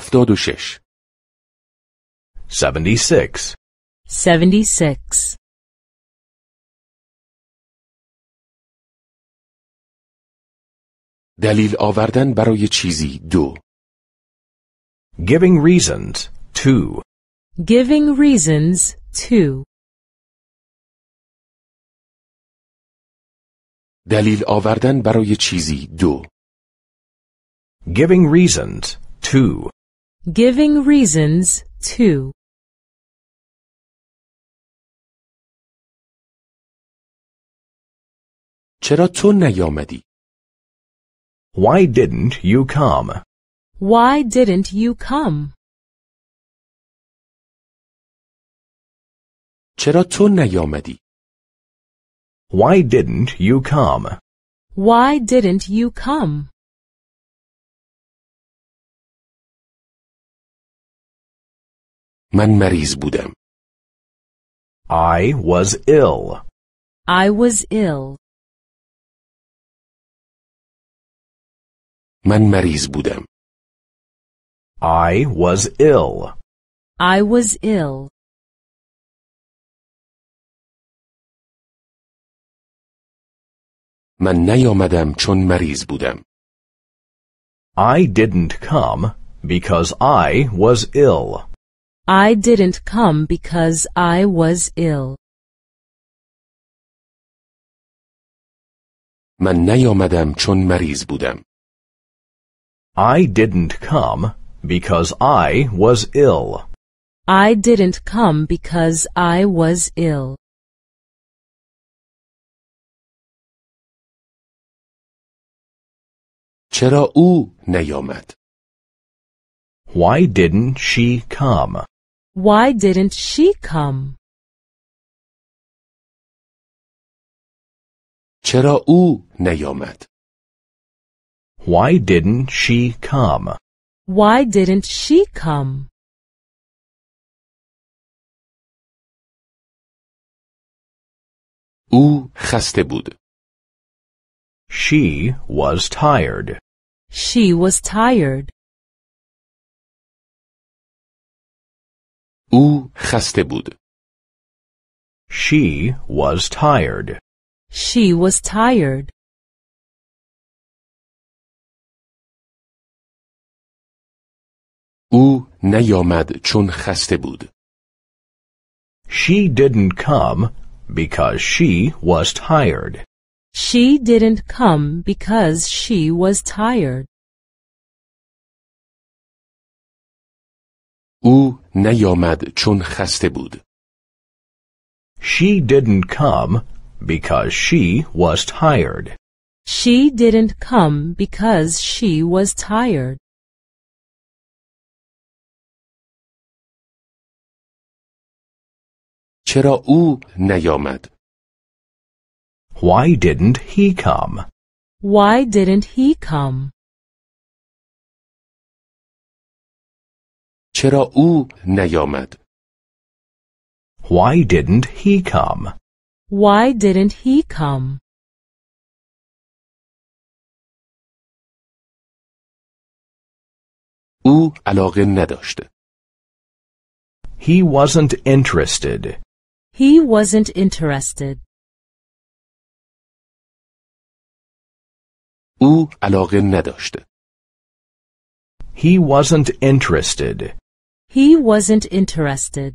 76 76 دلیل آوردن برای چیزی دو giving reasons two giving reasons two دلیل آوردن برای چیزی دو giving reasons two Giving reasons to چرا تو نیامدی؟ Why didn't you come? Why didn't you come? چرا تو نیامدی؟ Why didn't you come? Why didn't you come? من مریض بودم. I was ill. I was ill. من مریض بودم. I was ill. I was ill. من نیامدم چون مریض بودم. I didn't come because I was ill. I didn't come because I was ill. من نیامدم چون مریض بودم. I didn't come because I was ill. I didn't come because I was ill. چرا او نیامد؟ Why didn't she come? Why didn't she come? چرا او نیامد؟ Why didn't she come? Why didn't she come? او خسته بود. She was tired. She was tired. او خسته بود. She was tired. She was tired. او نیامد چون خسته بود. She didn't come because she was tired. She didn't come because she was tired. او نیامد چون خسته بود. She didn't come because she was tired. She didn't come because she was tired. چرا او نیامد؟ Why didn't he come? Why didn't he come? چرا او نیامد؟ Why didn't he come? Why didn't he come? او علاقه نداشت. He wasn't interested. He wasn't interested. او علاقه نداشت. He wasn't interested. He wasn't interested.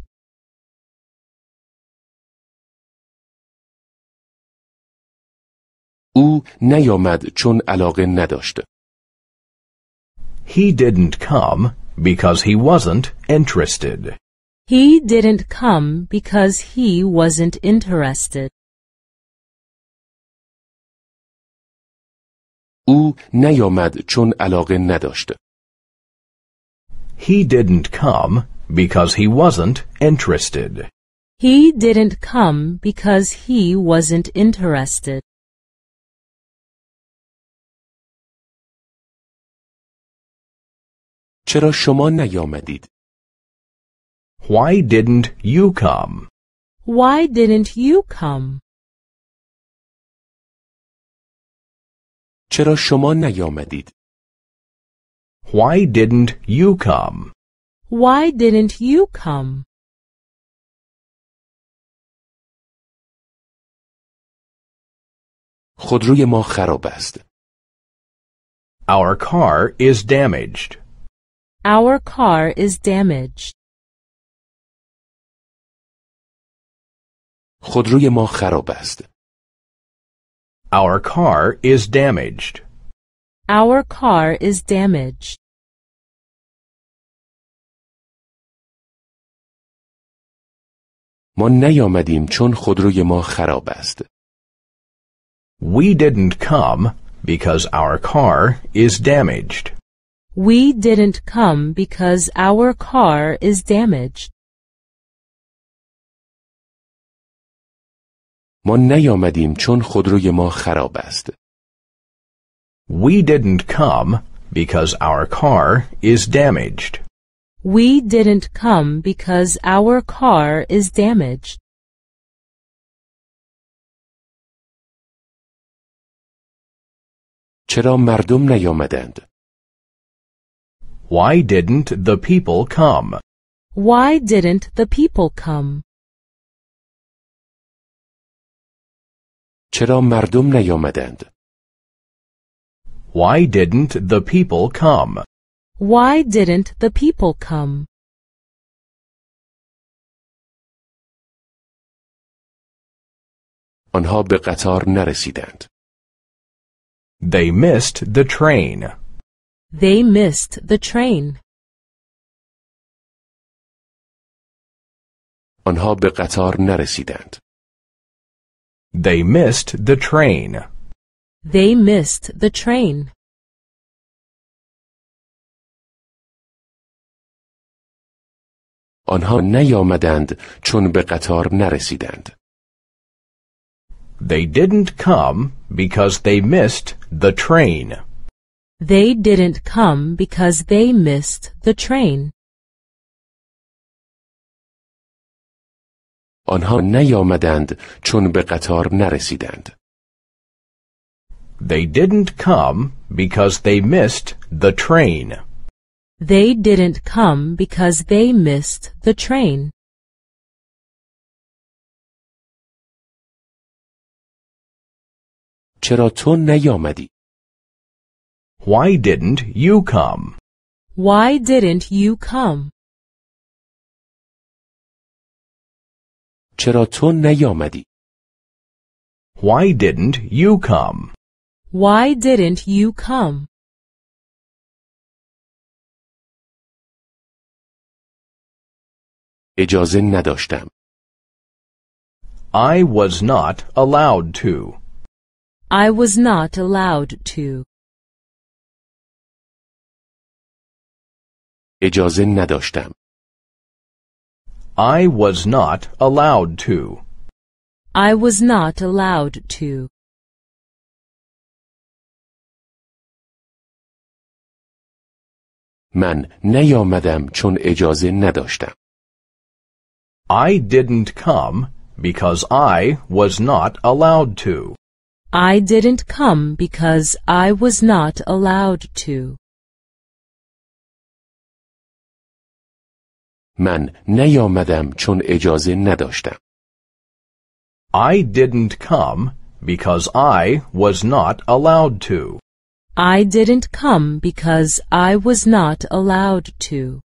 او نیامد چون علاقه نداشت. He didn't come because he wasn't interested. He didn't come because he wasn't interested. او نیامد چون علاقه نداشت. He didn't come because he wasn't interested. He didn't come because he wasn't interested. چرا شما نیامدید؟ Why didn't you come? Why didn't you come? چرا شما نیامدید؟ why didn't you come? Why didn't you come? خودروی ما خراب است. Our car is damaged. Our car is damaged. خودروی ما خراب است. Our car is damaged. Our car is damaged. ما نیامدیم چون خودروی ما خراب است. We didn't come because our car is damaged. We didn't come because our car is damaged. ما نیامدیم چون خودروی ما خراب است. We didn't come because our car is damaged. We didn't come because our car is damaged. چرا مردم نیامدند؟ Why didn't the people come? Why didn't the people come? چرا مردم نیامدند؟ Why didn't the people come? Why didn't the people come? آنها به قطار نرسیدند. They missed the train. They missed the train. آنها به قطار نرسیدند. They missed the train. They missed the train. آنها نیامدند چون به قطار نرسیدند. They didn't come because they missed the train. They didn't come because they missed the train. آنها نیامدند چون به قطار نرسیدند. They didn't come because they missed the train. They didn't come because they missed the train. چرا تو نیامدی؟ Why didn't you come? Why didn't you come? چرا تو نیامدی؟ Why didn't you come? Why didn't you come? اجازه نداشتم. I was not allowed to. I was not allowed to. اجازه نداشتم. I was not allowed to. I was not allowed to. من نیامدم چون اجازه نداشتم. I didn't come because I was not allowed to. I didn't come because I was not allowed to. من نیامدم چون اجازه نداشتم. I didn't come because I was not allowed to. I didn't come because I was not allowed to.